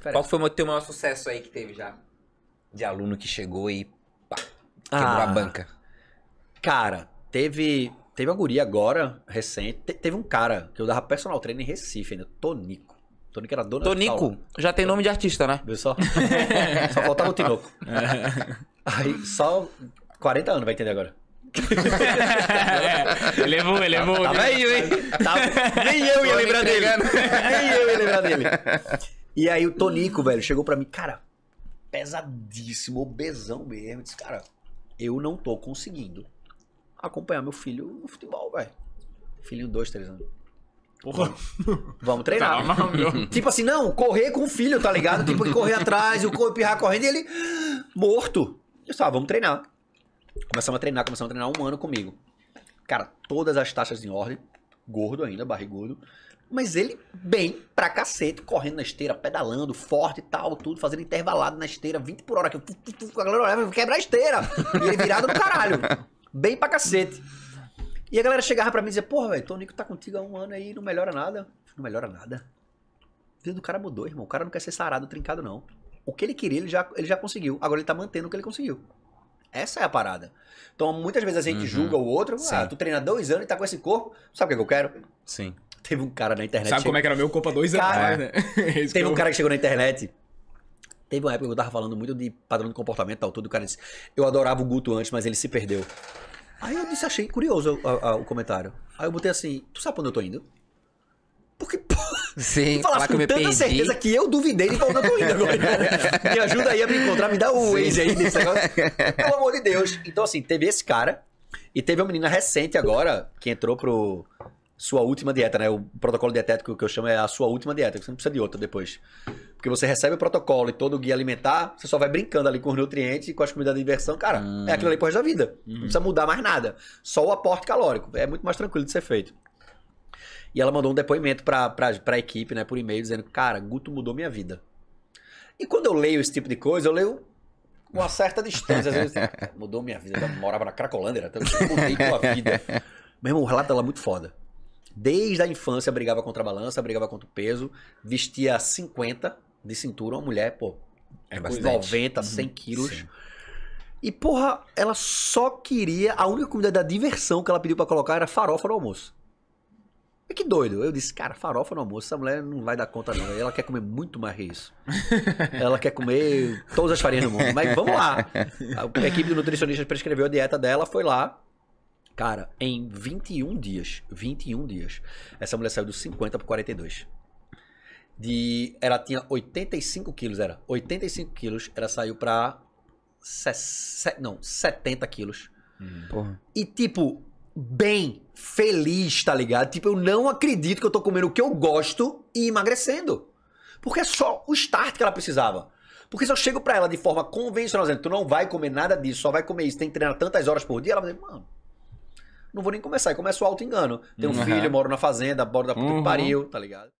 Qual foi o teu maior sucesso aí que teve já? De aluno que chegou e pá, quebrou ah, a banca. Cara, teve teve uma guria agora, recente. Te, teve um cara que eu dava personal trainer em Recife ainda, Tonico. Tonico era dono Tonico? Já tem nome de artista, né? Viu só? só faltava o Tinoco. É. Aí, só 40 anos, vai entender agora. é, elevou, é elevou. É Tava né? aí, hein? Nem eu ia lembrar dele. Nem eu ia lembrar dele. E aí o Tonico, velho, chegou para mim, cara, pesadíssimo, obesão mesmo. Eu disse, cara, eu não tô conseguindo acompanhar meu filho no futebol, velho. Filhinho, dois, três anos. Porra. Vamos treinar. Calma, tá, tipo assim, não, correr com o filho, tá ligado? Tipo, correr atrás, o pirra correndo e ele morto. Eu só, ah, vamos treinar. Começamos a treinar, começamos a treinar um ano comigo. Cara, todas as taxas em ordem, gordo ainda, barrigudo. Mas ele bem pra cacete, correndo na esteira, pedalando, forte e tal, tudo, fazendo intervalado na esteira, 20 por hora, que tu, tu, tu, a galera olhava, quebrar a esteira. E ele virado do caralho. Bem pra cacete. E a galera chegava pra mim e dizia, porra, velho, Tonico tá contigo há um ano aí, não melhora nada. Não melhora nada. O vida do cara mudou, irmão. O cara não quer ser sarado, trincado, não. O que ele queria, ele já, ele já conseguiu. Agora ele tá mantendo o que ele conseguiu. Essa é a parada. Então, muitas vezes a gente uhum. julga o outro. Ah, tu treina dois anos e tá com esse corpo. Sabe o que, é que eu quero? Sim. Teve um cara na internet. Sabe chegou... como é que era meu Copa dois anos, cara, né? É teve um cara que chegou na internet. Teve uma época que eu tava falando muito de padrão de comportamento e tal, tudo. O cara disse: Eu adorava o Guto antes, mas ele se perdeu. Aí eu disse: Achei curioso a, a, o comentário. Aí eu botei assim: Tu sabe onde eu tô indo? Porque, pô, Sim, tu falasse com tanta perdi. certeza que eu duvidei de onde eu tô indo agora. me ajuda aí a me encontrar, me dá o Waze aí nesse negócio. Pelo amor de Deus. Então, assim, teve esse cara. E teve uma menina recente agora que entrou pro, sua última dieta, né? O protocolo dietético que eu chamo é a sua última dieta, você não precisa de outra depois. Porque você recebe o protocolo e todo o guia alimentar, você só vai brincando ali com os nutrientes e com as comidas de inversão, cara, hum. é aquilo ali pro resto da vida. Hum. Não uhum. precisa mudar mais nada. Só o aporte calórico. É muito mais tranquilo de ser feito. E ela mandou um depoimento pra, pra, pra equipe, né, por e-mail, dizendo, cara, Guto mudou minha vida. E quando eu leio esse tipo de coisa, eu leio uma certa distância. Às vezes, mudou minha vida. Eu morava na Cracolândia, eu mudei tua vida. Mesmo o relato dela é muito foda. Desde a infância brigava contra a balança, brigava contra o peso, vestia 50 de cintura, uma mulher, pô, é 90, 100 uhum. quilos. Sim. E, porra, ela só queria. A única comida da diversão que ela pediu para colocar era farofa no almoço. E que doido. Eu disse, cara, farofa no almoço, essa mulher não vai dar conta, não. Ela quer comer muito mais que isso. Ela quer comer todas as farinhas do mundo. Mas vamos lá. A equipe de nutricionistas prescreveu a dieta dela, foi lá. Cara, em 21 dias, 21 dias, essa mulher saiu dos 50 para 42. De, ela tinha 85 quilos, era. 85 quilos, ela saiu pra. Se, não, 70 quilos. Hum. e tipo, bem, feliz, tá ligado? Tipo, eu não acredito que eu tô comendo o que eu gosto e emagrecendo. Porque é só o start que ela precisava. Porque se eu chego pra ela de forma convencional, dizendo, tu não vai comer nada disso, só vai comer isso, tem que treinar tantas horas por dia, ela vai dizer, mano, não vou nem começar. E começa o auto-engano. Tenho um uhum. filho, moro na fazenda, bordo da puta uhum. que pariu, tá ligado?